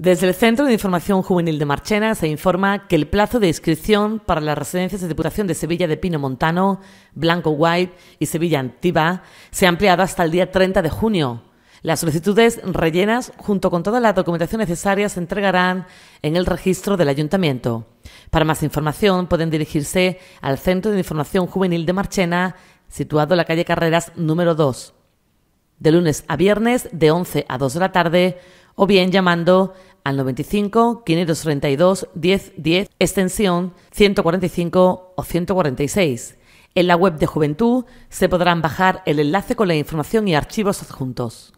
Desde el Centro de Información Juvenil de Marchena se informa que el plazo de inscripción para las residencias de Diputación de Sevilla de Pino Montano, Blanco White y Sevilla Antiva se ha ampliado hasta el día 30 de junio. Las solicitudes rellenas, junto con toda la documentación necesaria, se entregarán en el registro del Ayuntamiento. Para más información pueden dirigirse al Centro de Información Juvenil de Marchena, situado en la calle Carreras número 2. De lunes a viernes, de 11 a 2 de la tarde, o bien llamando al 95 532 1010 extensión 145 o 146. En la web de Juventud se podrán bajar el enlace con la información y archivos adjuntos.